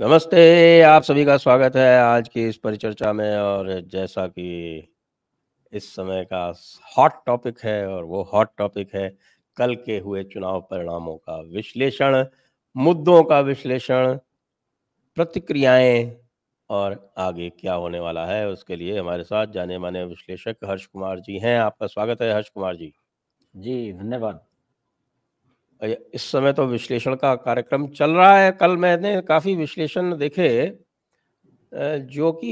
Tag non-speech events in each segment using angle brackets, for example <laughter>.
नमस्ते आप सभी का स्वागत है आज की इस परिचर्चा में और जैसा कि इस समय का हॉट टॉपिक है और वो हॉट टॉपिक है कल के हुए चुनाव परिणामों का विश्लेषण मुद्दों का विश्लेषण प्रतिक्रियाएं और आगे क्या होने वाला है उसके लिए हमारे साथ जाने माने विश्लेषक हर्ष कुमार जी हैं आपका स्वागत है हर्ष कुमार जी जी धन्यवाद इस समय तो विश्लेषण का कार्यक्रम चल रहा है कल मैंने काफ़ी विश्लेषण देखे जो कि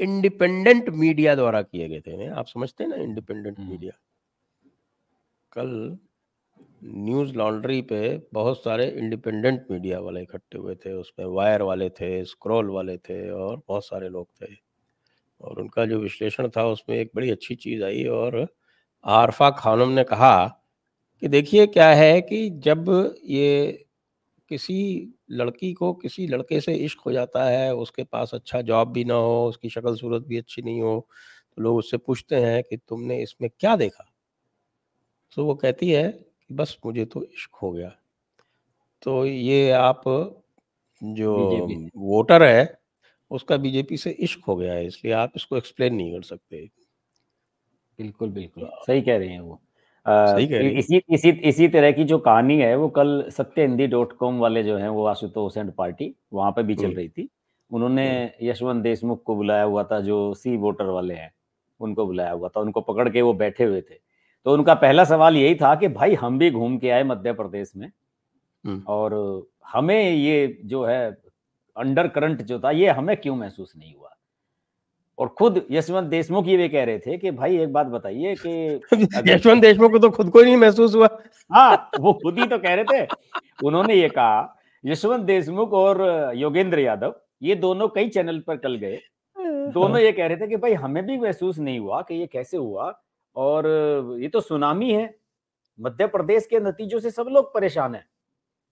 इंडिपेंडेंट मीडिया द्वारा किए गए थे आप समझते हैं ना इंडिपेंडेंट हम्म। मीडिया कल न्यूज लॉन्ड्री पे बहुत सारे इंडिपेंडेंट मीडिया वाले इकट्ठे हुए थे उसमें वायर वाले थे स्क्रॉल वाले थे और बहुत सारे लोग थे और उनका जो विश्लेषण था उसमें एक बड़ी अच्छी चीज़ आई और आरफा खानम ने कहा कि देखिए क्या है कि जब ये किसी लड़की को किसी लड़के से इश्क हो जाता है उसके पास अच्छा जॉब भी ना हो उसकी शक्ल सूरत भी अच्छी नहीं हो तो लोग उससे पूछते हैं कि तुमने इसमें क्या देखा तो वो कहती है कि बस मुझे तो इश्क हो गया तो ये आप जो वोटर है उसका बीजेपी से इश्क हो गया है इसलिए आप इसको एक्सप्लेन नहीं कर सकते बिल्कुल बिल्कुल हाँ। सही कह रहे हैं वो इसी इसी इसी तरह की जो कहानी है वो कल सत्य हिंदी डॉट कॉम वाले जो हैं वो आशुतोष एंड पार्टी वहां पे भी चल हम्म। रही थी उन्होंने हम्म। यशवंत देशमुख को बुलाया हुआ था जो सी वोटर वाले हैं उनको बुलाया हुआ था उनको पकड़ के वो बैठे हुए थे तो उनका पहला सवाल यही था कि भाई हम भी घूम के आए मध्य प्रदेश में हम्म। और हमें ये जो है अंडर करंट जो था ये हमें क्यों महसूस नहीं हुआ और खुद यशवंत देशमुख ये भी कह रहे थे कि भाई एक बात बताइए कि <laughs> यशवंत देशमुख को तो खुद को ही नहीं महसूस हुआ हाँ वो खुद ही तो कह रहे थे उन्होंने ये कहा यशवंत देशमुख और योगेंद्र यादव ये दोनों कई चैनल पर कल गए दोनों ये कह रहे थे कि भाई हमें भी महसूस नहीं हुआ कि ये कैसे हुआ और ये तो सुनामी है मध्य प्रदेश के नतीजों से सब लोग परेशान है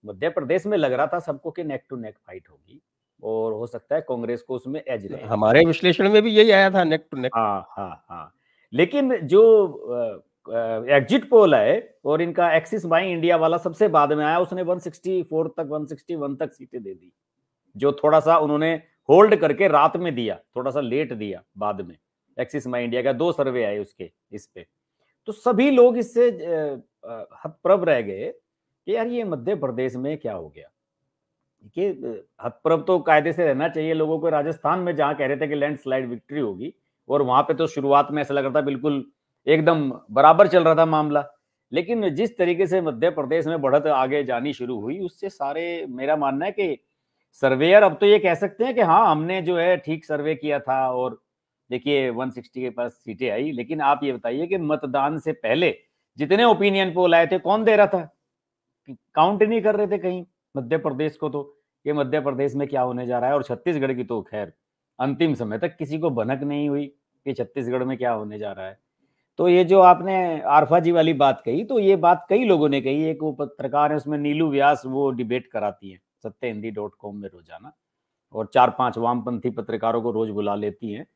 मध्य प्रदेश में लग रहा था सबको कि नेक टू नेक फाइट होगी और हो सकता है कांग्रेस को उसमें एज रहे हमारे विश्लेषण में भी यही आया था नेक टू नेक हाँ हाँ हाँ लेकिन जो एग्जिट पोल है और इनका एक्सिस माई इंडिया वाला सबसे बाद में आया उसने 164 तक 161 तक सीटें दे दी जो थोड़ा सा उन्होंने होल्ड करके रात में दिया थोड़ा सा लेट दिया बाद में एक्सिस माई इंडिया का दो सर्वे आए उसके इस पे तो सभी लोग इससे हतप्रभ रह गए कि यार ये मध्य प्रदेश में क्या हो गया देखिए हतप्रभ तो कायदे से रहना चाहिए लोगों को राजस्थान में जहां कह रहे थे कि लैंडस्लाइड विक्ट्री होगी और वहां पे तो शुरुआत में ऐसा लग रहा था बिल्कुल एकदम बराबर चल रहा था मामला लेकिन जिस तरीके से मध्य प्रदेश में बढ़त आगे जानी शुरू हुई उससे सारे मेरा मानना है कि सर्वेयर अब तो ये कह सकते हैं कि हाँ हमने जो है ठीक सर्वे किया था और देखिए 160 के पास सीटें आई लेकिन आप ये बताइए कि मतदान से पहले जितने ओपिनियन पोल आए थे कौन दे रहा था काउंट नहीं कर रहे थे कहीं मध्य प्रदेश को तो कि मध्य प्रदेश में क्या होने जा रहा है और छत्तीसगढ़ की तो खैर अंतिम समय तक किसी को भनक नहीं हुई कि छत्तीसगढ़ में क्या होने जा रहा है तो ये जो आपने आरफा जी वाली बात कही तो ये बात कई लोगों ने कही एक वो पत्रकार है उसमें नीलू व्यास वो डिबेट कराती है सत्य हिंदी डॉट कॉम में रोजाना और चार पांच वामपंथी पत्रकारों को रोज बुला लेती हैं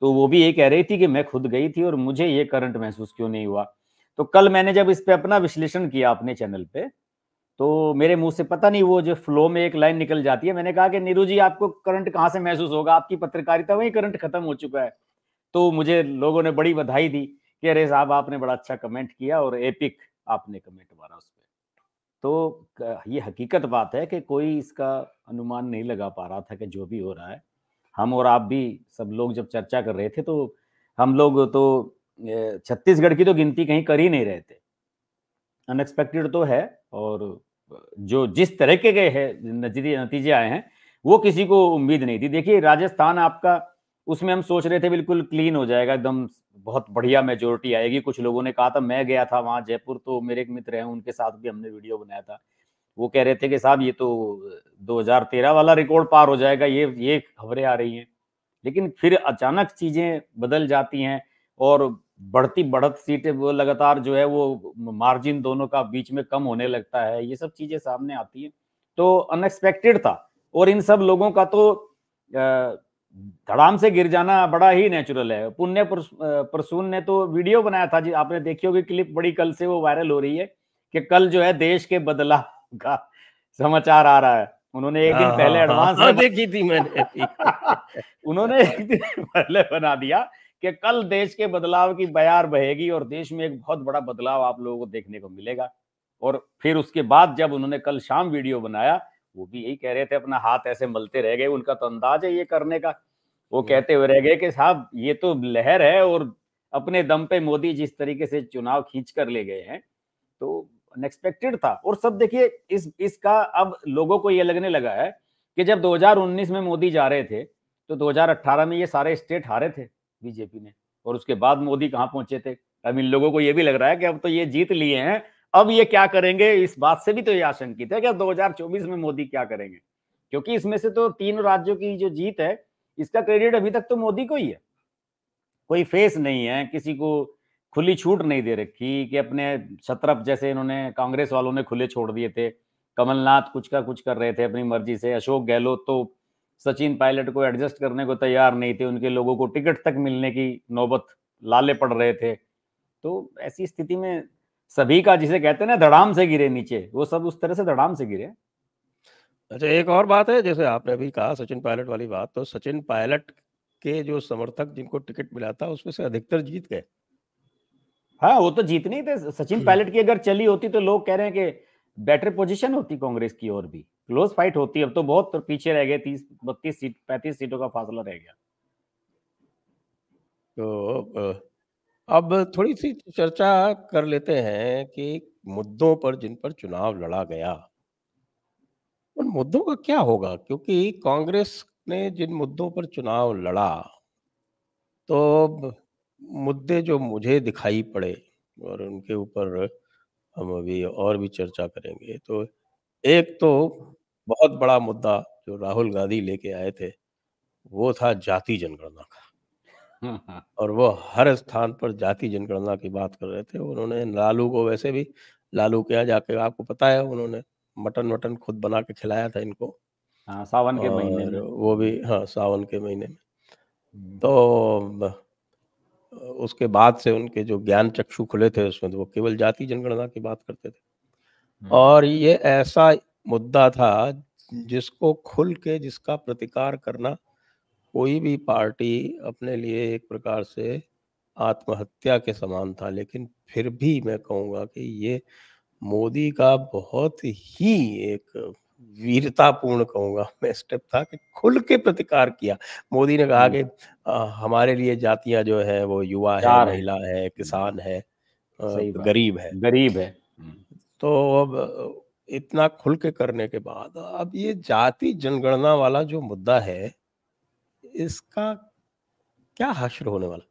तो वो भी ये कह रही थी कि मैं खुद गई थी और मुझे ये करंट महसूस क्यों नहीं हुआ तो कल मैंने जब इस पे अपना विश्लेषण किया अपने चैनल पे तो मेरे मुंह से पता नहीं वो जो फ्लो में एक लाइन निकल जाती है मैंने कहा कि नीरू जी आपको करंट कहाँ से महसूस होगा आपकी पत्रकारिता वही करंट खत्म हो चुका है तो मुझे लोगों ने बड़ी बधाई दी कि अरे साहब आपने बड़ा अच्छा कमेंट किया और एपिक आपने कमेंट मारा उस पर तो ये हकीकत बात है कि कोई इसका अनुमान नहीं लगा पा रहा था कि जो भी हो रहा है हम और आप भी सब लोग जब चर्चा कर रहे थे तो हम लोग तो छत्तीसगढ़ की तो गिनती कहीं कर ही नहीं रहे थे अनएक्सपेक्टेड तो है और जो जिस तरह के गए हैं नतीजे आए हैं वो किसी को उम्मीद नहीं थी देखिए राजस्थान आपका उसमें हम सोच रहे थे बिल्कुल क्लीन हो जाएगा एकदम बहुत बढ़िया मेजोरिटी आएगी कुछ लोगों ने कहा था मैं गया था वहां जयपुर तो मेरे एक मित्र हैं उनके साथ भी हमने वीडियो बनाया था वो कह रहे थे कि साहब ये तो 2013 वाला रिकॉर्ड पार हो जाएगा ये ये खबरें आ रही हैं लेकिन फिर अचानक चीज़ें बदल जाती हैं और बढ़ती बढ़त सीटें वो लगातार जो है वो मार्जिन दोनों का बीच में कम होने लगता है ये सब चीजें सामने आती हैं तो अनएक्सपेक्टेड था और इन सब लोगों का तो धड़ाम से गिर जाना बड़ा ही नेचुरल है पुण्य प्रसून ने तो वीडियो बनाया था जी आपने देखी होगी क्लिप बड़ी कल से वो वायरल हो रही है कि कल जो है देश के बदलाव का समाचार आ रहा है उन्होंने एक दिन हाँ, पहले एडवांस हाँ, हाँ, देखी थी मैंने <laughs> उन्होंने एक दिन पहले बना दिया कि कल देश के बदलाव की बयार बहेगी और देश में एक बहुत बड़ा बदलाव आप लोगों को देखने को मिलेगा और फिर उसके बाद जब उन्होंने कल शाम वीडियो बनाया वो भी यही कह रहे थे अपना हाथ ऐसे मलते रह गए उनका तो अंदाज है ये करने का वो हम्म। कहते हुए रह गए कि साहब ये तो लहर है और अपने दम पे मोदी जिस तरीके से चुनाव खींच कर ले गए हैं तो अनएक्सपेक्टेड था और सब देखिए इस इसका अब लोगों को ये लगने लगा है कि जब 2019 में मोदी जा रहे थे तो 2018 में ये सारे स्टेट हारे थे बीजेपी ने और उसके बाद मोदी कहाँ पहुंचे थे अब इन लोगों को यह भी लग रहा है कि अब तो ये जीत लिए हैं अब ये क्या करेंगे इस बात से भी तो ये आशंकित है कि 2024 में मोदी क्या करेंगे क्योंकि इसमें से तो तीन राज्यों की जो जीत है इसका क्रेडिट अभी तक तो मोदी को ही है कोई फेस नहीं है किसी को खुली छूट नहीं दे रखी कि अपने छत्रप जैसे इन्होंने कांग्रेस वालों ने खुले छोड़ दिए थे कमलनाथ कुछ का कुछ कर रहे थे अपनी मर्जी से अशोक गहलोत तो सचिन पायलट को एडजस्ट करने को तैयार नहीं थे उनके लोगों को टिकट तक मिलने की नौबत लाले पड़ रहे थे तो ऐसी स्थिति में सभी का जिसे कहते हैं ना धड़ाम से गिरे नीचे वो सब उस तरह से धड़ाम से गिरे अच्छा एक और बात है जैसे आपने अभी कहा सचिन पायलट वाली बात तो सचिन पायलट के जो समर्थक जिनको टिकट मिला था उसमें से अधिकतर जीत गए हाँ वो तो जीत नहीं थे सचिन हम्म। पायलट की अगर चली होती तो लोग कह रहे हैं कि बेटर पोजीशन होती कांग्रेस की और भी क्लोज फाइट होती है अब तो बहुत तो पीछे रह गए तीस बत्तीस सीट पैंतीस सीटों का फासला रह गया तो अब थोड़ी सी चर्चा कर लेते हैं कि मुद्दों पर जिन पर चुनाव लड़ा गया उन मुद्दों का क्या होगा क्योंकि कांग्रेस ने जिन मुद्दों पर चुनाव लड़ा तो मुद्दे जो मुझे दिखाई पड़े और उनके ऊपर हम अभी और भी चर्चा करेंगे तो एक तो बहुत बड़ा मुद्दा जो राहुल गांधी लेके आए थे वो था जाति जनगणना का हाँ, हाँ। और वो हर स्थान पर जाति जनगणना की बात कर रहे थे उन्होंने लालू को वैसे भी लालू के यहाँ जाके आपको पता है उन्होंने मटन वटन खुद बना के खिलाया था इनको आ, हाँ, सावन के महीने में वो भी हाँ सावन के महीने में हम्म। तो उसके बाद से उनके जो ज्ञान चक्षु खुले थे उसमें तो वो केवल जाति जनगणना की बात करते थे हम्म। और ये ऐसा मुद्दा था जिसको खुल के जिसका प्रतिकार करना कोई भी पार्टी अपने लिए एक प्रकार से आत्महत्या के समान था लेकिन फिर भी मैं कहूँगा कि ये मोदी का बहुत ही एक वीरतापूर्ण कहूँगा <laughs> मैं स्टेप था कि खुल के प्रतिकार किया मोदी ने कहा कि आ, हमारे लिए जातियां जो है वो युवा है महिला है किसान है गरीब है गरीब है तो अब इतना खुल के करने के बाद अब ये जाति जनगणना वाला जो मुद्दा है इसका क्या हश्र होने वाला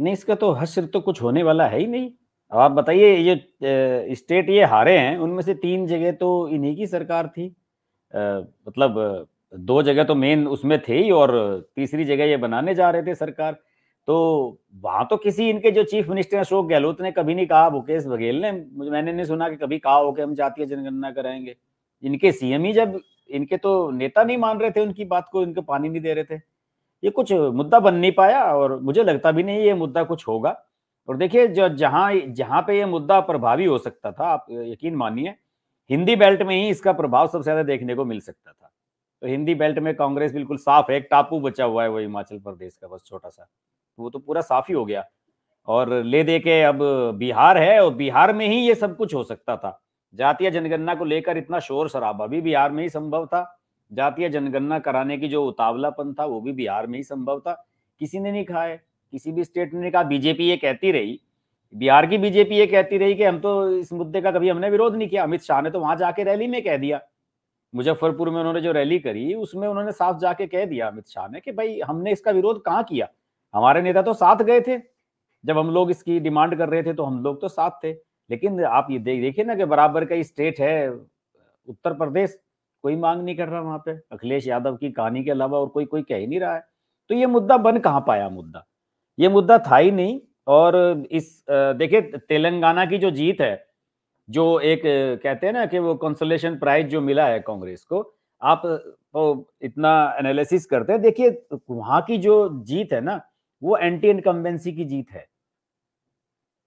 नहीं इसका तो हश्र तो कुछ होने वाला है ही नहीं अब आप बताइए ये स्टेट ये हारे हैं उनमें से तीन जगह तो इन्हीं की सरकार थी मतलब दो जगह तो मेन उसमें थे ही और तीसरी जगह ये बनाने जा रहे थे सरकार तो वहां तो किसी इनके जो चीफ मिनिस्टर अशोक गहलोत ने कभी नहीं कहा भूकेश बघेल ने मैंने नहीं सुना कि कभी कहा हो कि हम जातीय जनगणना कराएंगे इनके सीएम ही e जब इनके तो नेता नहीं मान रहे थे उनकी बात को इनको पानी नहीं दे रहे थे ये कुछ मुद्दा बन नहीं पाया और मुझे लगता भी नहीं ये मुद्दा कुछ होगा और देखिए जो जहाँ जहाँ पे ये मुद्दा प्रभावी हो सकता था आप यकीन मानिए हिंदी बेल्ट में ही इसका प्रभाव सबसे ज्यादा देखने को मिल सकता था तो हिंदी बेल्ट में कांग्रेस बिल्कुल साफ है एक टापू बचा हुआ है वो हिमाचल प्रदेश का बस छोटा सा वो तो पूरा साफ ही हो गया और ले दे के अब बिहार है और बिहार में ही ये सब कुछ हो सकता था जातीय जनगणना को लेकर इतना शोर शराबा भी बिहार में ही संभव था जातीय जनगणना कराने की जो उतावलापन था वो भी बिहार में ही संभव था किसी ने नहीं कहा है किसी भी स्टेट ने कहा बीजेपी ये कहती रही बिहार की बीजेपी ये कहती रही कि हम तो इस मुद्दे का कभी हमने विरोध नहीं किया अमित शाह ने तो वहां जाके रैली में कह दिया मुजफ्फरपुर में उन्होंने जो रैली करी उसमें उन्होंने साफ जाके कह दिया अमित शाह ने कि भाई हमने इसका विरोध कहाँ किया हमारे नेता तो साथ गए थे जब हम लोग इसकी डिमांड कर रहे थे तो हम लोग तो साथ थे लेकिन आप ये देख देखिए ना कि बराबर का स्टेट है उत्तर प्रदेश कोई मांग नहीं कर रहा वहां पे अखिलेश यादव की कहानी के अलावा और कोई कोई कह ही नहीं रहा है तो ये मुद्दा बन कहाँ पाया मुद्दा ये मुद्दा था ही नहीं और इस देखिए तेलंगाना की जो जीत है जो एक कहते हैं ना कि वो कंसोलेशन प्राइज जो मिला है कांग्रेस को आप तो इतना एनालिसिस करते हैं देखिए वहां की जो जीत है ना वो एंटी इनकम्बेंसी की जीत है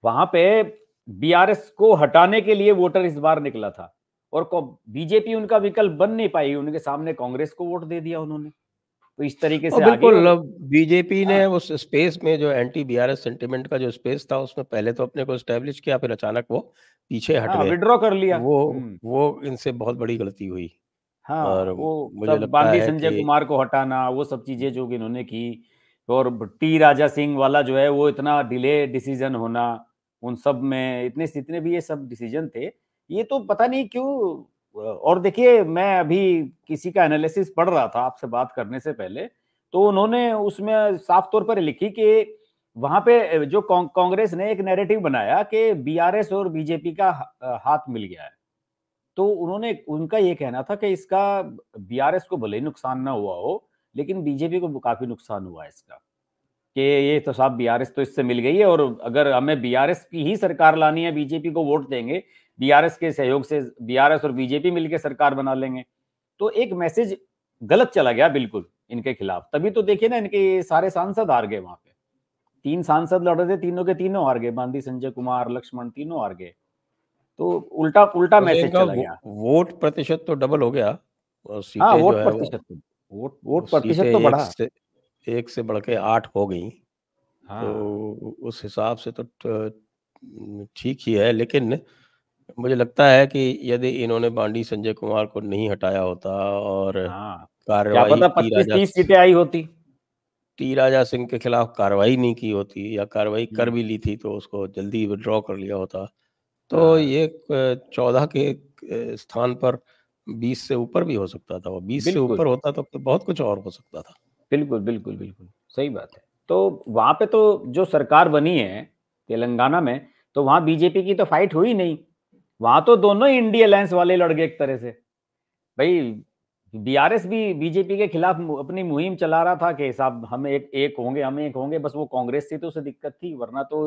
वहां पे बीआरएस को हटाने के लिए वोटर इस बार निकला था और बीजेपी उनका विकल्प बन नहीं पाई उनके सामने कांग्रेस को वोट दे दिया उन्होंने तो इस तरीके से बिल्कुल बीजेपी हाँ। ने उस स्पेस में जो एंटी बीआरएस सेंटीमेंट का जो स्पेस था उसमें पहले तो अपने को स्टैब्लिश किया फिर अचानक वो पीछे हट हाँ, गए विड्रॉ कर लिया वो हम्म। वो इनसे बहुत बड़ी गलती हुई हाँ और वो मुझे लगता है संजय कुमार को हटाना वो सब चीजें जो इन्होंने की और टी राजा सिंह वाला जो है वो इतना डिले डिसीजन होना उन सब में इतने जितने भी ये सब डिसीजन थे ये तो पता नहीं क्यों और देखिए मैं अभी किसी का एनालिसिस पढ़ रहा था आपसे बात करने से पहले तो उन्होंने उसमें साफ तौर पर लिखी कि वहां पे जो कांग्रेस ने एक नैरेटिव बनाया कि बीआरएस और बीजेपी का हाथ मिल गया है तो उन्होंने उनका ये कहना था कि इसका बीआरएस को भले ही नुकसान ना हुआ हो लेकिन बीजेपी को काफी नुकसान हुआ इसका कि ये तो साहब बीआरएस तो इससे मिल गई है और अगर हमें बीआरएस की ही सरकार लानी है बीजेपी को वोट देंगे बीआरएस के सहयोग से बीआरएस और बीजेपी मिलकर सरकार बना लेंगे तो एक मैसेज गलत चला गया बिल्कुल इनके खिलाफ तभी तो देखिए ना इनके सारे सांसद हार गए वहां पे तीन सांसद लड़ रहे थे तीनों के तीनों हार गए गांधी संजय कुमार लक्ष्मण तीनों हार गए तो उल्टा उल्टा तो मैसेज चला गया वोट प्रतिशत तो डबल हो गया हाँ वोट प्रतिशत तो वोट वोट तो प्रतिशत तो बढ़ा से, एक से बढ़ के आठ हो गई तो हाँ। तो उस हिसाब से तो ठीक ही है लेकिन मुझे लगता है कि यदि इन्होंने बांडी संजय कुमार को नहीं हटाया होता और हाँ। कार्रवाई सीटें आई होती टी राजा सिंह के खिलाफ कार्रवाई नहीं की होती या कार्रवाई कर हम्म। भी ली थी तो उसको जल्दी विड्रॉ कर लिया होता तो हाँ। ये चौदह के स्थान पर बीस से ऊपर भी हो सकता था वो बीस से ऊपर होता तो बहुत कुछ और हो सकता था बिल्कुल बिल्कुल बिल्कुल सही बात है तो वहाँ पे तो जो सरकार बनी है तेलंगाना में तो वहाँ बीजेपी की तो फाइट हुई नहीं वहाँ तो दोनों ही इंडी अलायंस वाले लड़ गए एक तरह से भाई बीआरएस भी बीजेपी के खिलाफ अपनी मुहिम चला रहा था कि साहब हम एक एक होंगे हम एक होंगे बस वो कांग्रेस से तो उसे दिक्कत थी वरना तो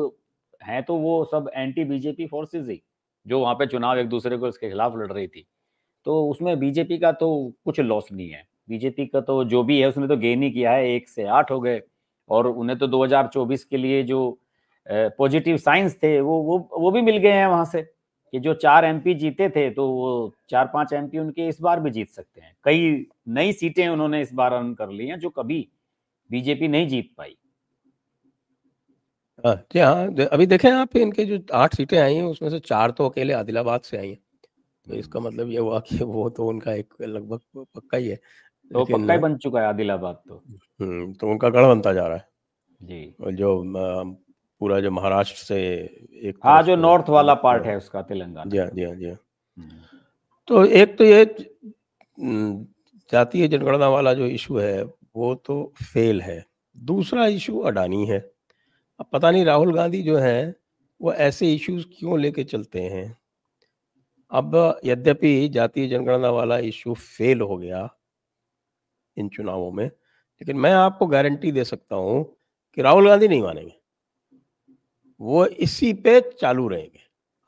है तो वो सब एंटी बीजेपी फोर्सेज ही जो वहाँ पे चुनाव एक दूसरे को इसके खिलाफ लड़ रही थी तो उसमें बीजेपी का तो कुछ लॉस नहीं है बीजेपी का तो जो भी है उसने तो गेन ही किया है एक से आठ हो गए और उन्हें तो 2024 के लिए जो पॉजिटिव साइंस थे वो वो वो भी मिल गए हैं वहां से कि जो चार एमपी जीते थे तो वो चार पांच एमपी उनके इस बार भी जीत सकते हैं कई नई सीटें उन्होंने इस बार अर्न कर ली हैं जो कभी बीजेपी नहीं जीत पाई हाँ, जी हाँ अभी देखें आप इनके जो आठ सीटें आई हैं उसमें से चार तो अकेले आदिलाबाद से आई हैं तो इसका मतलब ये हुआ कि वो तो उनका एक लगभग पक्का ही है तो पक्का ही बन चुका है आदिलाबाद तो हम्म, तो उनका गढ़ बनता जा रहा है जी और जो पूरा जो महाराष्ट्र से एक हाँ जो नॉर्थ वाला पार्ट है उसका तेलंगाना जी हाँ जी हाँ, जी हाँ। हम्म। तो एक तो ये हम्म, जातीय जनगणना वाला जो इशू है वो तो फेल है दूसरा इशू अडानी है अब पता नहीं राहुल गांधी जो है वो ऐसे इश्यूज क्यों लेके चलते हैं अब यद्यपि जातीय जनगणना वाला इशू फेल हो गया इन चुनावों में लेकिन मैं आपको गारंटी दे सकता हूं कि राहुल गांधी नहीं मानेंगे वो इसी पे चालू रहेंगे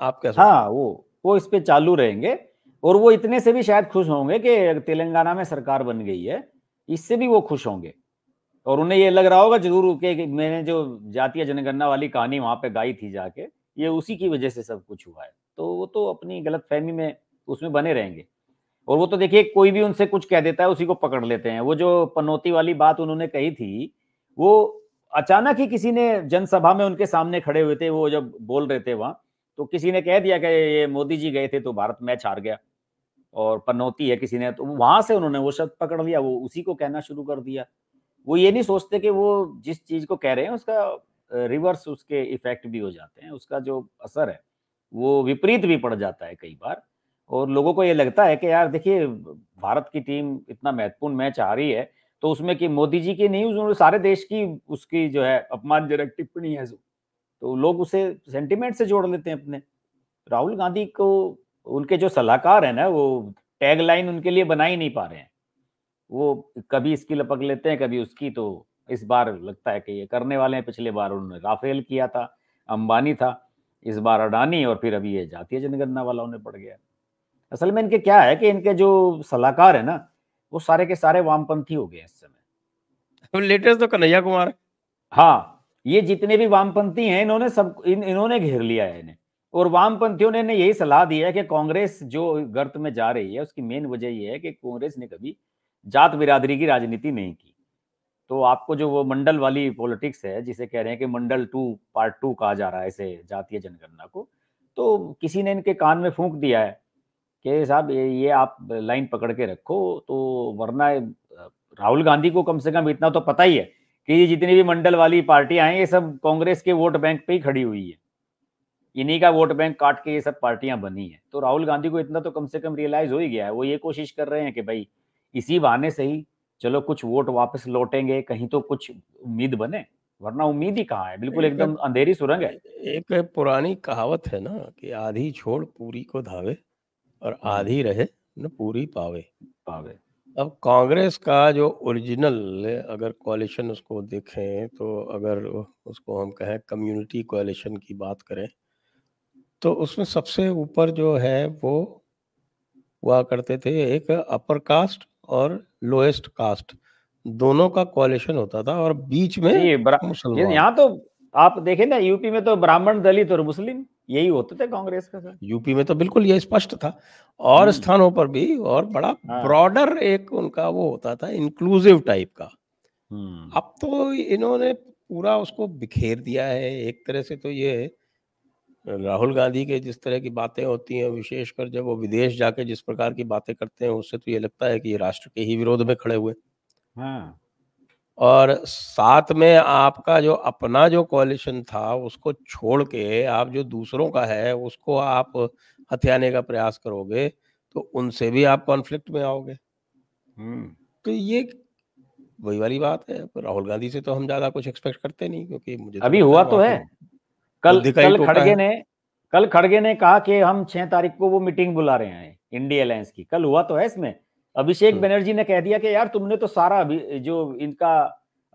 आप कैसे हाँ वो वो इस पे चालू रहेंगे और वो इतने से भी शायद खुश होंगे कि तेलंगाना में सरकार बन गई है इससे भी वो खुश होंगे और उन्हें ये लग रहा होगा जरूर कि मैंने जो जातीय जनगणना वाली कहानी वहां पे गाई थी जाके ये उसी की वजह से सब कुछ हुआ है तो वो तो अपनी गलत फहमी में उसमें बने रहेंगे और वो तो देखिए कोई भी उनसे कुछ कह देता है उसी को पकड़ लेते हैं वो जो पनौती वाली बात उन्होंने कही थी वो अचानक ही किसी ने जनसभा में उनके सामने खड़े हुए थे वो जब बोल रहे थे वहां तो किसी ने कह दिया कि ये मोदी जी गए थे तो भारत मैच हार गया और पनौती है किसी ने तो वहां से उन्होंने वो शब्द पकड़ लिया वो उसी को कहना शुरू कर दिया वो ये नहीं सोचते कि वो जिस चीज को कह रहे हैं उसका रिवर्स उसके इफेक्ट भी हो जाते हैं उसका जो असर है वो विपरीत भी पड़ जाता है कई बार और लोगों को ये लगता है कि यार देखिए भारत की टीम इतना महत्वपूर्ण मैच आ रही है तो उसमें कि मोदी जी की नहीं उन्होंने सारे देश की उसकी जो है अपमानजनक टिप्पणी है तो लोग उसे सेंटिमेंट से जोड़ लेते हैं अपने राहुल गांधी को उनके जो सलाहकार है ना वो टैगलाइन उनके लिए बना ही नहीं पा रहे हैं वो कभी इसकी लपक लेते हैं कभी उसकी तो इस बार लगता है कि ये करने वाले हैं पिछले बार उन्होंने राफेल किया था अंबानी था इस बार अडानी और फिर अभी ये जातीय जनगणना वाला उन्हें पड़ गया असल में इनके क्या है कि इनके जो सलाहकार है ना वो सारे के सारे वामपंथी हो गए इस समय लेटेस्ट तो कन्हैया कुमार हाँ ये जितने भी वामपंथी हैं इन्होंने सब इन इन्होंने घेर लिया है इन्हें और वामपंथियों ने यही सलाह दी है कि कांग्रेस जो गर्त में जा रही है उसकी मेन वजह यह है कि कांग्रेस ने कभी जात बिरादरी की राजनीति नहीं की तो आपको जो वो मंडल वाली पॉलिटिक्स है जिसे कह रहे हैं कि मंडल टू पार्ट टू कहा जा रहा है इसे जातीय जनगणना को तो किसी ने इनके कान में फूंक दिया है कि साहब ये आप लाइन पकड़ के रखो तो वरना राहुल गांधी को कम से कम इतना तो पता ही है कि ये जितनी भी मंडल वाली पार्टियां हैं ये सब कांग्रेस के वोट बैंक पे ही खड़ी हुई है इन्हीं का वोट बैंक काट के ये सब पार्टियां बनी है तो राहुल गांधी को इतना तो कम से कम रियलाइज हो ही गया है वो ये कोशिश कर रहे हैं कि भाई इसी बहाने से ही चलो कुछ वोट वापस लौटेंगे कहीं तो कुछ उम्मीद बने वरना उम्मीद ही कहाँ है बिल्कुल एकदम अंधेरी सुरंग है एक पुरानी कहावत है ना कि आधी छोड़ पूरी को धावे और हाँ। आधी रहे न पूरी पावे पावे अब कांग्रेस का जो ओरिजिनल अगर कॉलेशन उसको देखें तो अगर उसको हम कहें कम्युनिटी कॉलेशन की बात करें तो उसमें सबसे ऊपर जो है वो हुआ करते थे एक अपर कास्ट और लोएस्ट कास्ट दोनों का कॉलेशन होता था और बीच में यहाँ तो आप देखें ना यूपी में तो ब्राह्मण दलित और मुस्लिम यही होते थे कांग्रेस का सर यूपी में तो बिल्कुल यह स्पष्ट था और हम्म। स्थानों पर भी और बड़ा ब्रॉडर हाँ। एक उनका वो होता था इंक्लूसिव टाइप का हम्म। अब तो इन्होंने पूरा उसको बिखेर दिया है एक तरह से तो ये है राहुल गांधी के जिस तरह की बातें होती हैं विशेषकर जब वो विदेश जाके जिस प्रकार की बातें करते हैं उससे तो ये लगता है कि ये राष्ट्र के ही विरोध में खड़े हुए हाँ। और साथ में आपका जो अपना जो कॉलिशन था उसको छोड़ के आप जो दूसरों का है उसको आप हथियाने का प्रयास करोगे तो उनसे भी आप कॉन्फ्लिक्ट में आओगे हम्म। तो ये वही वाली बात है राहुल गांधी से तो हम ज्यादा कुछ एक्सपेक्ट करते नहीं क्योंकि मुझे तो अभी हुआ तो है कल कल खड़गे ने कल खड़गे ने कहा कि हम छह तारीख को वो मीटिंग बुला रहे हैं इंडिया अलायंस की कल हुआ तो है इसमें अभिषेक हम्म। बनर्जी ने कह दिया कि यार तुमने तो सारा जो इनका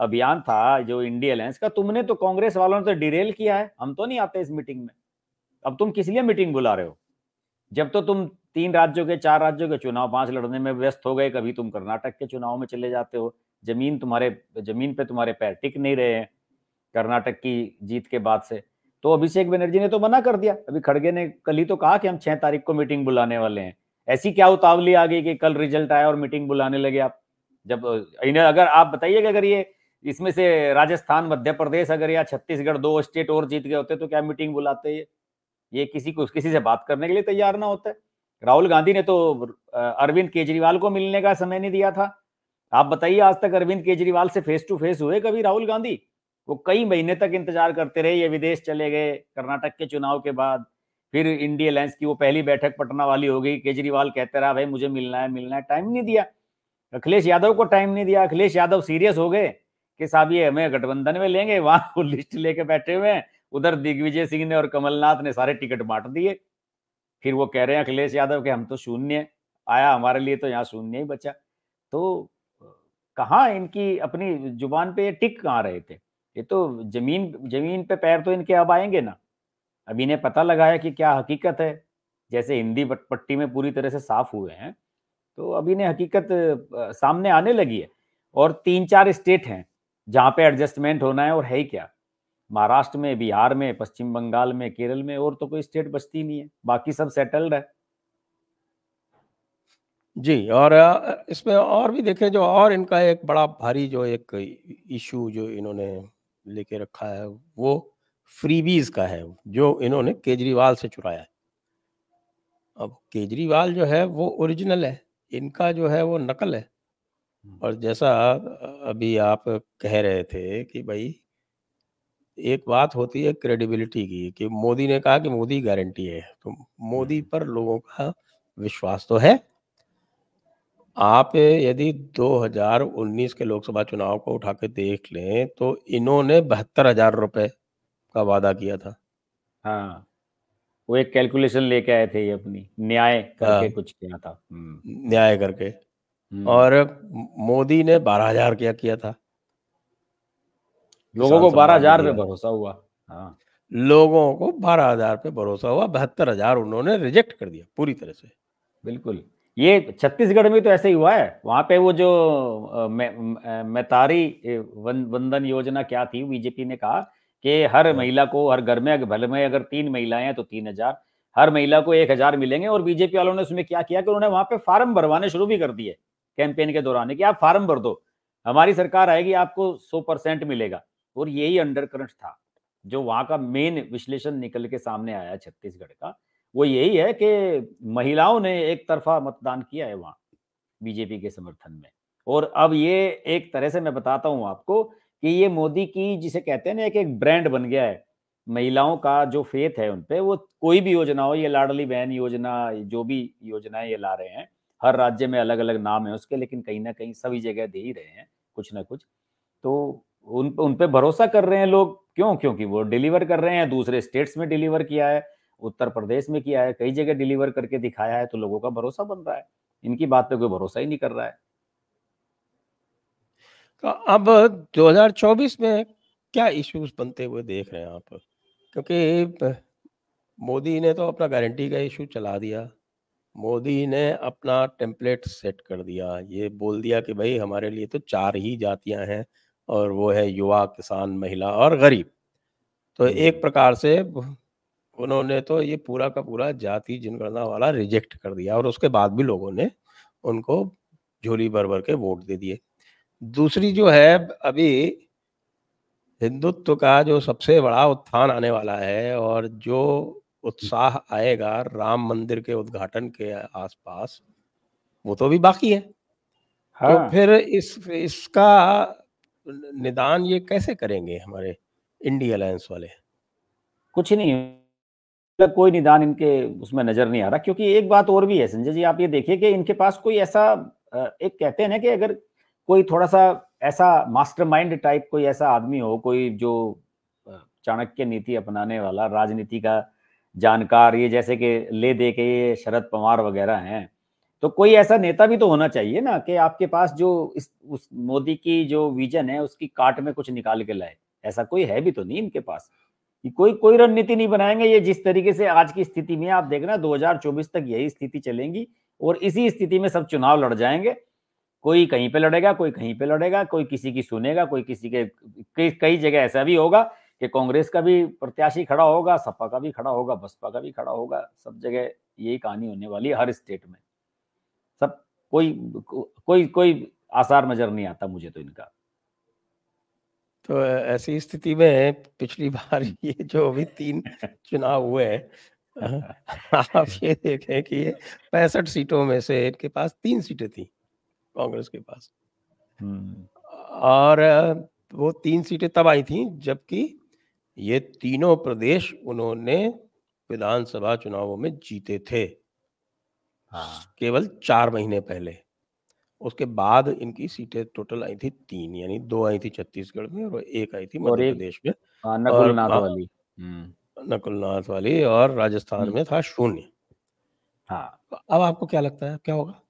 अभियान था जो इंडिया अलायंस का तुमने तो कांग्रेस वालों ने तो डिरेल किया है हम तो नहीं आते इस मीटिंग में अब तुम किस लिए मीटिंग बुला रहे हो जब तो तुम तीन राज्यों के चार राज्यों के चुनाव पांच लड़ने में व्यस्त हो गए कभी तुम कर्नाटक के चुनाव में चले जाते हो जमीन तुम्हारे जमीन पे तुम्हारे पैर टिक नहीं रहे हैं कर्नाटक की जीत के बाद से तो अभिषेक बनर्जी ने तो मना कर दिया अभी खड़गे ने कल ही तो कहा कि हम छह तारीख को मीटिंग बुलाने वाले हैं ऐसी क्या उतावली आ गई कि कल रिजल्ट आया और मीटिंग बुलाने लगे आप जब इन्हें अगर आप बताइए कि अगर ये इसमें से राजस्थान मध्य प्रदेश अगर या छत्तीसगढ़ दो स्टेट और जीत गए होते तो क्या मीटिंग बुलाते ये ये किसी को किसी से बात करने के लिए तैयार ना होता है राहुल गांधी ने तो अरविंद केजरीवाल को मिलने का समय नहीं दिया था आप बताइए आज तक अरविंद केजरीवाल से फेस टू फेस हुए कभी राहुल गांधी वो कई महीने तक इंतजार करते रहे ये विदेश चले गए कर्नाटक के चुनाव के बाद फिर इंडिया अलायंस की वो पहली बैठक पटना वाली हो गई केजरीवाल कहते रहा भाई मुझे मिलना है मिलना है टाइम नहीं दिया अखिलेश यादव को टाइम नहीं दिया अखिलेश यादव सीरियस हो गए कि साहब ये हमें गठबंधन में लेंगे वहां वो लिस्ट लेके बैठे हुए हैं उधर दिग्विजय सिंह ने और कमलनाथ ने सारे टिकट बांट दिए फिर वो कह रहे हैं अखिलेश यादव के हम तो शून्य आया हमारे लिए तो यहाँ शून्य ही बचा तो कहाँ इनकी अपनी जुबान पे ये टिक कहाँ रहे थे ये तो जमीन जमीन पे पैर तो इनके अब आएंगे ना अब इन्हें पता है कि क्या हकीकत है जैसे हिंदी पट्टी में पूरी तरह से साफ हुए हैं तो अब इन्हें हकीकत सामने आने लगी है और तीन चार स्टेट हैं जहाँ पे एडजस्टमेंट होना है और है ही क्या महाराष्ट्र में बिहार में पश्चिम बंगाल में केरल में और तो कोई स्टेट बचती नहीं है बाकी सब सेटल्ड है जी और इसमें और भी देखें जो और इनका एक बड़ा भारी जो एक इशू जो इन्होंने लेके रखा है वो फ्रीबीज का है जो इन्होंने केजरीवाल से चुराया है अब केजरीवाल जो है वो ओरिजिनल है इनका जो है वो नकल है हम्म। और जैसा अभी आप कह रहे थे कि भाई एक बात होती है क्रेडिबिलिटी की कि मोदी ने कहा कि मोदी गारंटी है तो मोदी हम्म। पर लोगों का विश्वास तो है आप यदि 2019 के लोकसभा चुनाव को उठा के देख लें तो इन्होंने बहत्तर हजार रुपए का वादा किया था हाँ वो एक कैलकुलेशन लेके आए थे ये अपनी न्याय करके हाँ, कुछ किया था हम्म। न्याय करके हम्म। और मोदी ने बारह हजार क्या किया था लोगों को बारह हजार पे भरोसा हुआ हाँ लोगों को बारह हजार पे भरोसा हुआ बहत्तर हजार उन्होंने रिजेक्ट कर दिया पूरी तरह से बिल्कुल ये छत्तीसगढ़ में तो ऐसे ही हुआ है वहां पे वो जो मैतारी वंदन योजना क्या थी बीजेपी ने कहा कि हर हाँ। महिला को हर घर में भले में अगर तीन महिलाएं हैं तो तीन हजार हर महिला को एक हजार मिलेंगे और बीजेपी वालों ने उसमें क्या किया कि उन्होंने वहां पे फार्म भरवाने शुरू भी कर दिए कैंपेन के दौरान कि आप फार्म भर दो हमारी सरकार आएगी आपको सौ परसेंट मिलेगा और यही अंडर करंट था जो वहां का मेन विश्लेषण निकल के सामने आया छत्तीसगढ़ का वो यही है कि महिलाओं ने एक तरफा मतदान किया है वहां बीजेपी के समर्थन में और अब ये एक तरह से मैं बताता हूं आपको कि ये मोदी की जिसे कहते हैं ना एक एक ब्रांड बन गया है महिलाओं का जो फेथ है उनपे वो कोई भी योजना हो ये लाडली बहन योजना जो भी योजनाएं ये ला रहे हैं हर राज्य में अलग अलग नाम है उसके लेकिन कहीं ना कहीं सभी जगह दे ही रहे हैं कुछ ना कुछ तो उन उन भरोसा कर रहे हैं लोग क्यों क्योंकि वो डिलीवर कर रहे हैं दूसरे स्टेट्स में डिलीवर किया है उत्तर प्रदेश में किया है कई जगह डिलीवर करके दिखाया है तो लोगों का भरोसा बन रहा है इनकी बात पे कोई भरोसा ही नहीं कर रहा है तो अब 2024 में क्या इश्यूज बनते हुए देख रहे हैं आप क्योंकि मोदी ने तो अपना गारंटी का इशू चला दिया मोदी ने अपना टेम्पलेट सेट कर दिया ये बोल दिया कि भाई हमारे लिए तो चार ही जातियां हैं और वो है युवा किसान महिला और गरीब तो एक हम्म। प्रकार से उन्होंने तो ये पूरा का पूरा जाति जनगणना वाला रिजेक्ट कर दिया और उसके बाद भी लोगों ने उनको झोली भर भर के वोट दे दिए दूसरी जो है अभी हिंदुत्व का जो सबसे बड़ा उत्थान आने वाला है और जो उत्साह आएगा राम मंदिर के उद्घाटन के आसपास वो तो भी बाकी है तो हाँ। तो फिर इस इसका निदान ये कैसे करेंगे हमारे इंडिया अलायंस वाले कुछ नहीं का कोई निदान इनके उसमें नजर नहीं आ रहा क्योंकि एक बात और भी है संजय जी आप ये देखिए कि इनके पास कोई ऐसा एक कहते हैं ना कि अगर कोई थोड़ा सा ऐसा मास्टरमाइंड टाइप कोई ऐसा आदमी हो कोई जो चाणक्य नीति अपनाने वाला राजनीति का जानकार ये जैसे कि ले दे के ये शरद पवार वगैरह हैं तो कोई ऐसा नेता भी तो होना चाहिए ना कि आपके पास जो इस उस मोदी की जो विजन है उसकी काट में कुछ निकाल के लाए ऐसा कोई है भी तो नहीं इनके पास कि कोई कोई रणनीति नहीं बनाएंगे ये जिस तरीके से आज की स्थिति में आप देख रहे हैं दो तक यही स्थिति चलेगी और इसी स्थिति में सब चुनाव लड़ जाएंगे कोई कहीं पे लड़ेगा कोई कहीं पे लड़ेगा कोई किसी की सुनेगा कोई किसी के कई जगह ऐसा भी होगा कि कांग्रेस का भी प्रत्याशी खड़ा होगा सपा का भी खड़ा होगा बसपा का भी खड़ा होगा सब जगह यही कहानी होने वाली है हर स्टेट में सब कोई कोई कोई आसार नजर नहीं आता मुझे तो इनका तो ऐसी स्थिति में पिछली बार ये जो अभी तीन चुनाव हुए हैं आप <laughs> ये देखें कि ये पैंसठ सीटों में से इनके पास तीन सीटें थी कांग्रेस के पास और वो तीन सीटें तब आई थी जबकि ये तीनों प्रदेश उन्होंने विधानसभा चुनावों में जीते थे हाँ। केवल चार महीने पहले उसके बाद इनकी सीटें टोटल आई थी तीन यानी दो आई थी छत्तीसगढ़ में और एक आई थी मध्य प्रदेश में हाँ, नकुलनाथ हाँ वाली हम्म। नकुलनाथ वाली और राजस्थान हम्म। में था शून्य हाँ अब आपको क्या लगता है क्या होगा